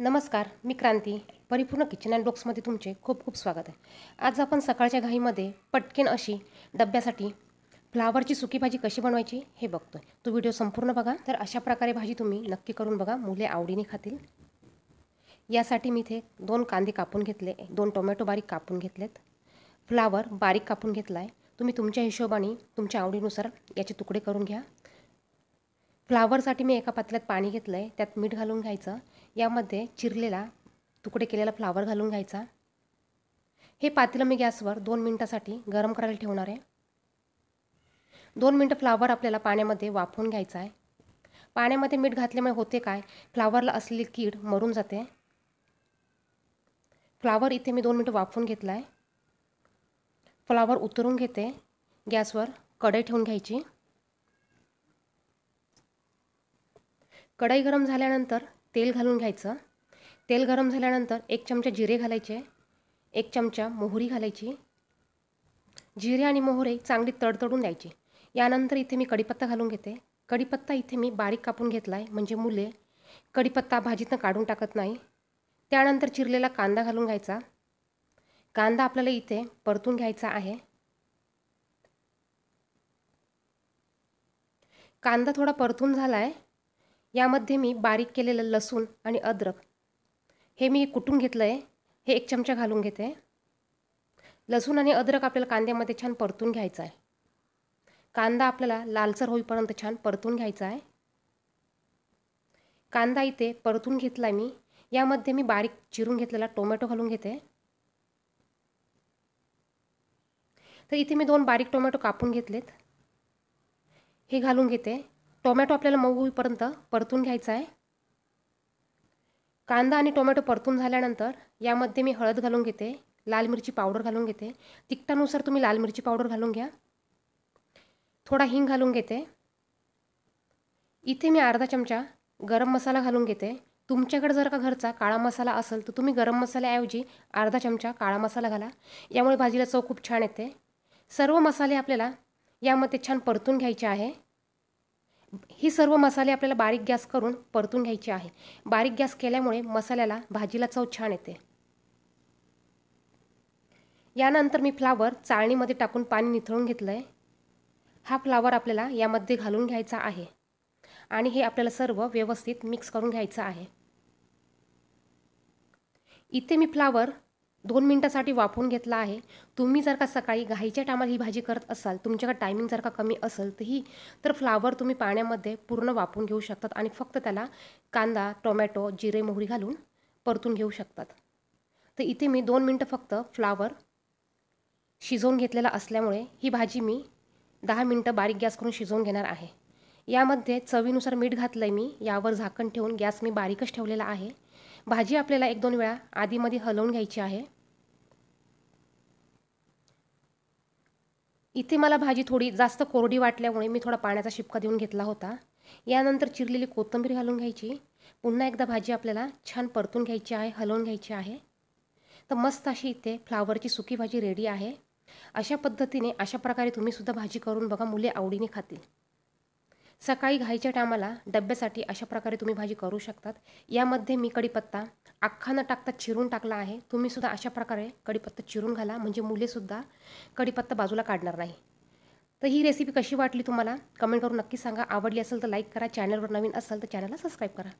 नमस्कार मी क्रांती परिपूर्ण kitchen and बॉक्समध्ये तुमचे खूप खूप स्वागत आहे आज आपण सकाळच्या घाईमध्ये पटकेन अशी डब्यासाठी फ्लावरची सुकी भाजी कशी बनवायची हे बघतोय तो व्हिडिओ संपूर्ण बघा तर अशा प्रकारे भाजी तुम्ही नक्की करून बघा मुले आवडीने खातील यासाठी मी इथे दोन कांदे कापून घेतले दोन टोमॅटो बारीक कापून घेतलेत फ्लावर बारीक कापून घेतला आहे तुम्ही तुमच्या हिशोबाने तुमच्या आवडीनुसार याचे तुकडे करून घ्या फ्लावरसाठी मी एका पातेल्यात पाणी घेतलं आहे त्यात मीठ घालून घ्यायचं यामध्ये चिरलेला तुकडे केलेला फ्लावर घालून घ्यायचा हे पातेलं मी गॅसवर दोन मिनटासाठी गरम करायला ठेवणार आहे दोन मिनटं फ्लावर आपल्याला पाण्यामध्ये वाफवून घ्यायचा आहे पाण्यामध्ये मीठ घातल्यामुळे होते काय फ्लावरला असलेली कीड मरून जाते फ्लावर इथे मी दोन मिनटं वाफवून घेतला आहे फ्लावर उतरून घेते गॅसवर कढई ठेवून घ्यायची कढई गरम झाल्यानंतर तेल घालून घ्यायचं तेल गरम झाल्यानंतर एक चमचा जिरे घालायचे एक चमचा मोहरी घालायची जिरे आणि मोहरी चांगली तडतडून द्यायची यानंतर इथे मी कढीपत्ता घालून घेते कढीपत्ता इथे मी बारीक कापून घेतला आहे म्हणजे मुले कढीपत्ता भाजीतनं काढून टाकत नाही त्यानंतर चिरलेला कांदा घालून घ्यायचा कांदा आपल्याला इथे परतून घ्यायचा आहे कांदा थोडा परतून झाला आहे यामध्ये मी बारीक केलेलं लसूण आणि अद्रक हे मी कुटून घेतलं आहे हे एक चमचा घालून घेते लसूण आणि अद्रक आपल्याला कांद्यामध्ये छान परतून घ्यायचं आहे कांदा आपल्याला लालसर होईपर्यंत छान परतून घ्यायचा आहे कांदा इथे परतून घेतला मी यामध्ये मी बारीक चिरून घेतलेला टोमॅटो घालून घेते तर इथे मी दोन बारीक टोमॅटो कापून घेतलेत हे घालून घेते टोमॅटो आपल्याला मऊ होईपर्यंत परतून घ्यायचा आहे कांदा आणि टोमॅटो परतून झाल्यानंतर यामध्ये मी हळद घालून घेते लाल मिरची पावडर घालून घेते तिखटानुसार तुम्ही लाल मिरची पावडर घालून घ्या थोडा हिंग घालून घेते इथे मी अर्धा चमचा गरम मसाला घालून घेते तुमच्याकडे जर का घरचा काळा मसाला असेल तर तुम्ही गरम मसाल्याऐवजी अर्धा चमचा काळा मसाला घाला यामुळे भाजीला चव खूप छान येते सर्व मसाले आपल्याला यामध्ये छान परतून घ्यायचे आहे हे सर्व मसाले आपल्याला बारीक गॅस करून परतून घ्यायचे आहे बारीक गॅस केल्यामुळे मसाल्याला भाजीला चव छान येते यानंतर मी फ्लावर चाळणीमध्ये टाकून पाणी निथळून घेतलं आहे हा फ्लावर आपल्याला यामध्ये घालून घ्यायचा आहे आणि हे आपल्याला सर्व व्यवस्थित मिक्स करून घ्यायचं आहे इथे मी फ्लावर दोन मिनटासाठी वाफवून घेतला आहे तुम्ही जर का सकाळी घाईच्या टायमाला ही भाजी करत असाल तुमच्याकडे टायमिंग जर का कमी असेल तर ही तर फ्लावर तुम्ही पाण्यामध्ये पूर्ण वापरून घेऊ शकतात आणि फक्त त्याला कांदा टोमॅटो जिरे मोहरी घालून परतून घेऊ शकतात तर इथे मी दोन मिनटं फक्त फ्लावर शिजवून घेतलेला असल्यामुळे ही भाजी मी दहा मिनटं बारीक गॅस करून शिजवून घेणार आहे यामध्ये चवीनुसार मीठ घातलं आहे मी यावर झाकण ठेवून गॅस मी बारीकच ठेवलेला आहे भाजी आपल्याला एक दोन वेळा आधीमध्ये हलवून घ्यायची आहे इथे मला भाजी थोडी जास्त कोरडी वाटल्यामुळे मी थोडा पाण्याचा शिपका देऊन घेतला होता यानंतर चिरलेली कोथिंबीर घालून घ्यायची पुन्हा एकदा भाजी आपल्याला छान परतून घ्यायची आहे हलवून घ्यायची आहे तर मस्त अशी इथे फ्लावरची सुकी भाजी रेडी आहे अशा पद्धतीने अशा प्रकारे तुम्हीसुद्धा भाजी करून बघा मुले आवडीने खातील सकाळी घाईच्या टायमाला डब्यासाठी अशा प्रकारे तुम्ही भाजी करू शकतात यामध्ये मी कढीपत्ता अख्खा न टाकता चिरून टाकला आहे तुम्ही सुद्धा अशा प्रकारे कढीपत्ता चिरून घाला म्हणजे मुलेसुद्धा कढीपत्ता बाजूला काढणार नाही तर ही रेसिपी कशी वाटली तुम्हाला कमेंट करून नक्की सांगा आवडली असेल तर लाईक करा चॅनलवर नवीन असेल तर चॅनलला सबस्क्राईब करा